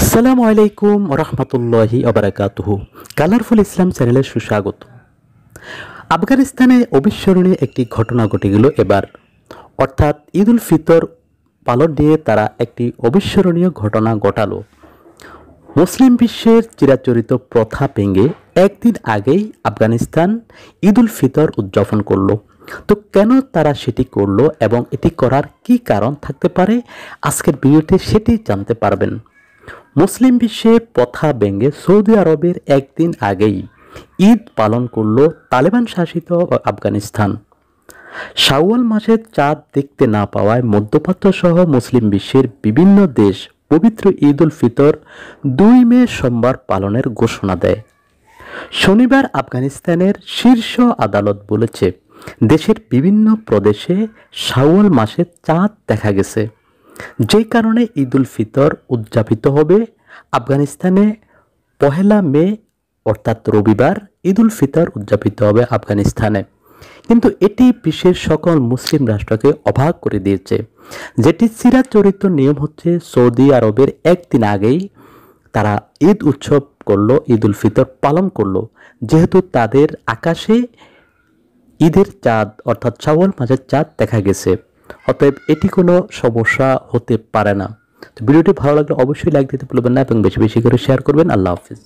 আসসালামু আলাইকুম রহমতুল্লাহি অবরাকাতহ কালারফুল ইসলাম চ্যানেলে সুস্বাগত আফগানিস্তানে অবিস্মরণীয় একটি ঘটনা ঘটে গেল এবার অর্থাৎ ঈদ উল ফিতর পালন দিয়ে তারা একটি অবিস্মরণীয় ঘটনা ঘটালো মুসলিম বিশ্বের চিরাচরিত প্রথা ভেঙে একদিন আগেই আফগানিস্তান ঈদ উল ফিতর উদযাপন করলো তো কেন তারা সেটি করলো এবং এটি করার কি কারণ থাকতে পারে আজকের ভিডিওতে সেটি জানতে পারবেন মুসলিম বিশ্বে পথা ব্যঙ্গে সৌদি আরবের একদিন আগেই ঈদ পালন করল তালেবান শাসিত আফগানিস্তান শাওয়াল মাসের চাঁদ দেখতে না পাওয়ায় মধ্যপ্রাচ্য সহ মুসলিম বিশ্বের বিভিন্ন দেশ পবিত্র ঈদ উল ফিতর দুই মে সোমবার পালনের ঘোষণা দেয় শনিবার আফগানিস্তানের শীর্ষ আদালত বলেছে দেশের বিভিন্ন প্রদেশে শাওয়াল মাসে চাঁদ দেখা গেছে যে কারণে ঈদ উল ফিতর উদযাপিত হবে আফগানিস্তানে পহেলা মে অর্থাৎ রবিবার ঈদ উল ফিতর উদযাপিত হবে আফগানিস্তানে কিন্তু এটি বিশ্বের সকল মুসলিম রাষ্ট্রকে অবাক করে দিয়েছে যেটি চিরাচরিত নিয়ম হচ্ছে সৌদি আরবের একদিন আগেই তারা ঈদ উৎসব করলো ঈদ উল ফিতর পালন করলো যেহেতু তাদের আকাশে ঈদের চাঁদ অর্থাৎ সাওয়াল মাছের চাঁদ দেখা গেছে অতএব এটি কোনো সমস্যা হতে পারে না তো ভিডিওটি ভালো লাগলে অবশ্যই লাইক দিতে ভুলবেন না এবং বেশি বেশি করে শেয়ার করবেন আল্লাহ হাফিজ